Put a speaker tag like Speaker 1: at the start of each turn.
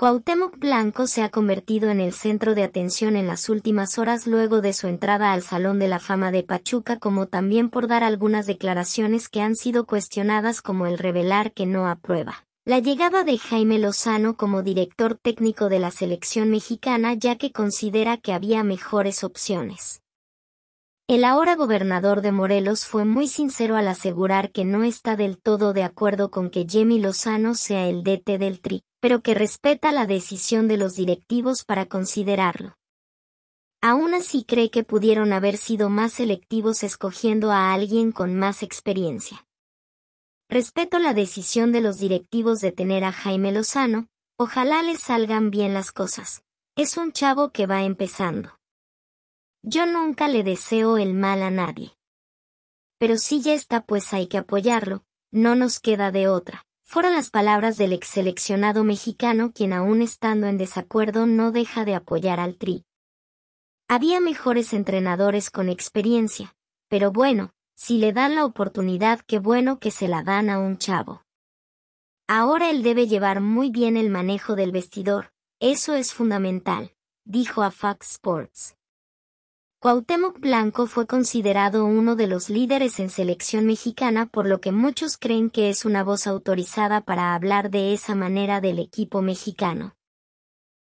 Speaker 1: Cuauhtémoc Blanco se ha convertido en el centro de atención en las últimas horas luego de su entrada al Salón de la Fama de Pachuca como también por dar algunas declaraciones que han sido cuestionadas como el revelar que no aprueba. La llegada de Jaime Lozano como director técnico de la selección mexicana ya que considera que había mejores opciones. El ahora gobernador de Morelos fue muy sincero al asegurar que no está del todo de acuerdo con que Jimmy Lozano sea el DT del TRI, pero que respeta la decisión de los directivos para considerarlo. Aún así cree que pudieron haber sido más selectivos escogiendo a alguien con más experiencia. Respeto la decisión de los directivos de tener a Jaime Lozano, ojalá les salgan bien las cosas. Es un chavo que va empezando. Yo nunca le deseo el mal a nadie. Pero si ya está pues hay que apoyarlo, no nos queda de otra. Fueron las palabras del ex seleccionado mexicano quien aún estando en desacuerdo no deja de apoyar al Tri. Había mejores entrenadores con experiencia, pero bueno, si le dan la oportunidad qué bueno que se la dan a un chavo. Ahora él debe llevar muy bien el manejo del vestidor, eso es fundamental, dijo a Fox Sports. Cuauhtémoc Blanco fue considerado uno de los líderes en selección mexicana por lo que muchos creen que es una voz autorizada para hablar de esa manera del equipo mexicano.